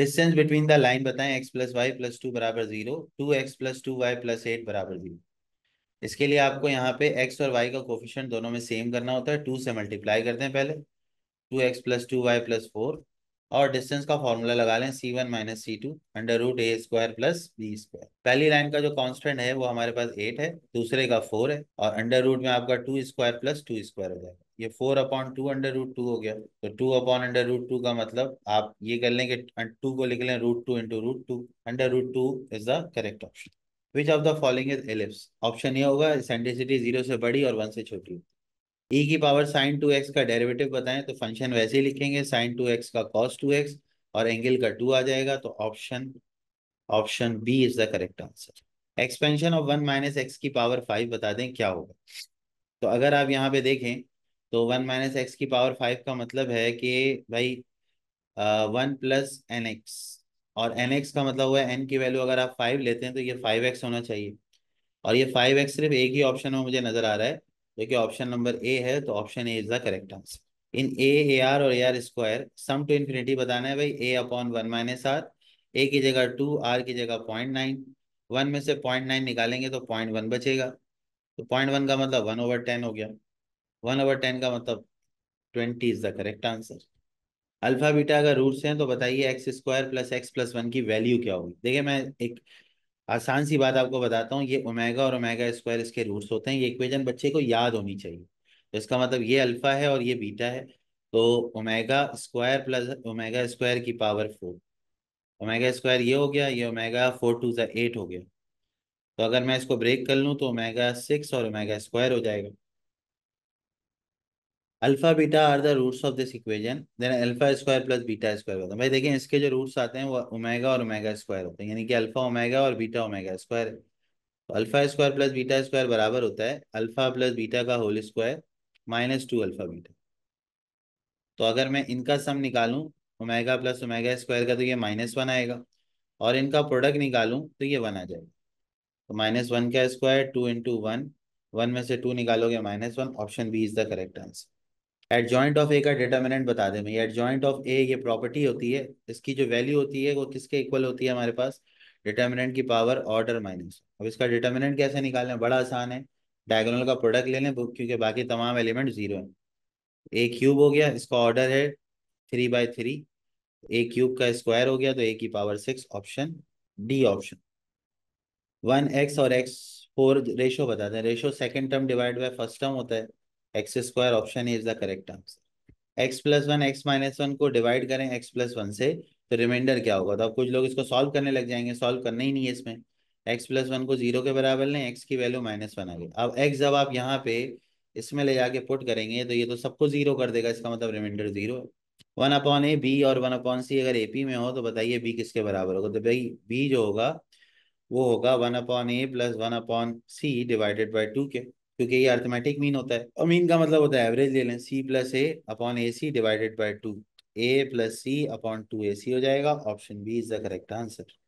distance between the line बताएं X plus Y plus two बराबर zero two X plus two Y plus eight बराबर zero इसके लिए आपको यहाँ पे एक्स और वाई का कोफिशेंट दोनों में सेम करना होता है टू से मल्टीप्लाई करते हैं पहले two X plus two Y plus four और डिस्टेंस का फॉर्मूला लगा लें C one minus C two under root A square plus B square पहली लाइन का जो कांस्टेंट है वो हमारे पास एट है दूसरे का फोर है और अंडर रूट में आपका two square plus two square हो जाएगा ये four upon two under root two हो गया तो two upon under root two का मतलब आप ये कर लें कि टू को लिख लें root two into root two under root two is the correct option which of the following is ellipse option ये होगा सेंटिसिटी जीरो से बड़ी और वन से छोटी हो e ई की पावर साइन टू एक्स का डेरिवेटिव बताएं तो फंक्शन वैसे ही लिखेंगे साइन टू एक्स का कॉस टू एक्स और एंगल का टू आ जाएगा तो option option B is the correct answer expansion of one minus X की पावर फाइव बता दें क्या होगा तो अगर आप यहाँ पे देखें तो वन माइनस एक्स की पावर फाइव का मतलब है कि भाई वन प्लस एन एक्स और एन एक्स का मतलब हुआ है एन की वैल्यू अगर आप फाइव लेते हैं तो ये फाइव एक्स होना चाहिए और ये फाइव एक्स सिर्फ एक ही ऑप्शन में मुझे नजर आ रहा है देखिए तो ऑप्शन नंबर ए है तो option A is the correct answer in A A R और A R square sum to infinity बताना है भाई A upon one minus R A की जगह टू आर की जगह पॉइंट नाइन वन में से पॉइंट नाइन निकालेंगे तो पॉइंट वन बचेगा तो पॉइंट वन का मतलब वन ओवर टेन हो गया वन ओवर टेन का मतलब twenty is the correct answer alpha beta अगर रूट्स हैं तो बताइए X square plus X plus one की वैल्यू क्या होगी देखिए मैं एक आसान सी बात आपको बताता हूँ ये ओमेगा और ओमेगा स्क्वायर इसके रूट्स होते हैं ये इक्वेशन बच्चे को याद होनी चाहिए तो इसका मतलब ये अल्फा है और ये बीटा है तो omega square plus omega square की पावर फोर ओमेगा स्क्वायर ये हो गया ये omega four to the eight हो गया तो अगर मैं इसको ब्रेक कर लूँ तो ओमेगा सिक्स और ओमेगा स्क्वायर हो जाएगा alpha beta are the roots of this equation then alpha square plus beta square होता है भाई देखिए इसके जो रूट्स आते हैं वो ओमेगा और ओमेगा स्क्वायर होते हैं यानी कि अल्फा ओमेगा और बीटा ओमेगा स्क्वायर तो alpha square plus beta square बराबर होता है अल्फा प्लस बीटा का whole square minus two alpha beta तो अगर मैं इनका सम निकालूँ ओमेगा प्लस ओमेगा स्क्वायर का तो ये माइनस वन आएगा और इनका प्रोडक्ट निकालूँ तो ये वन आ जाएगा तो माइनस वन का square two into one one में से टू निकालोगे minus one option B is the correct answer adjoint of A का डिटर्मिनेंट बता दें मैं एडजॉइंट ऑफ ए ये प्रॉपर्टी होती है इसकी जो वैल्यू होती है वो किसके इक्वल होती है हमारे पास डिटर्मिनेंट की पावर ऑर्डर माइनस अब इसका डिटर्मिनेंट कैसे निकालें बड़ा आसान है डायगोनल का प्रोडक्ट ले लें क्योंकि बाकी तमाम एलिमेंट जीरो हैं ए क्यूब हो गया इसका ऑर्डर है three by three A cube का स्क्वायर हो गया तो ए की power six option D option one X और एक्स फोर रेशो बताते हैं ratio second term divide by first term होता है X square option A is the correct answer X plus one X minus one को divide करें X plus one से तो reminder क्या होगा तो अब कुछ लोग इसको सॉल्व करने लग जाएंगे सॉल्व करना ही नहीं है इसमें एक्स प्लस वन को जीरो के बराबर लें एक्स की वैल्यू माइनस वन आ गई अब एक्स जब आप यहाँ पे इसमें ले जाके पुट करेंगे तो ये तो सबको जीरो कर देगा इसका मतलब रिमाइंडर जीरो है वन अपॉन ए बी और वन अपॉन सी अगर ए पी में हो तो बताइए बी किसके बराबर होगा तो भाई बी जो होगा वो होगा one upon A plus one upon C divided by two के क्योंकि ये अर्थमेटिक मीन होता है और मीन का मतलब होता है एवरेज ले लें C plus A upon A C divided by two A plus C upon two A C हो जाएगा option B is the correct answer